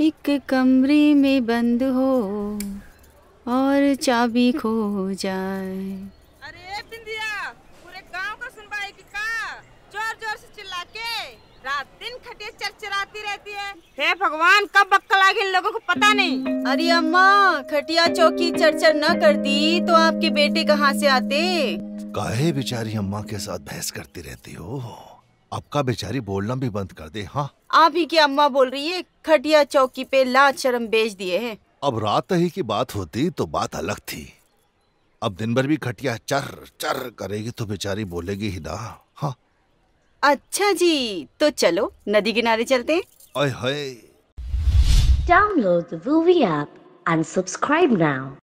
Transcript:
एक कमरे में बंद हो और चाबी खो जाए अरे बिंदिया पूरे गांव को सुनवाई की का जोर जोर से चिल्ला के रात दिन खटिया चरचराती रहती है हे भगवान कब बक्कल आ इन लोगों को पता नहीं अरे अम्मा खटिया चौकी चरचर न करती तो आपके बेटे कहाँ से आते काहे बेचारी अम्मा के साथ बहस करती रहती हो आपका बेचारी बोलना भी बंद कर दे हाँ आप ही की अम्मा बोल रही है खटिया चौकी पे लाज शर्म बेच दिए हैं अब रात ही की बात होती तो बात अलग थी अब दिन भर भी खटिया चर चर करेगी तो बेचारी बोलेगी ही ना हाँ अच्छा जी तो चलो नदी किनारे चलते हैं download the movie and subscribe now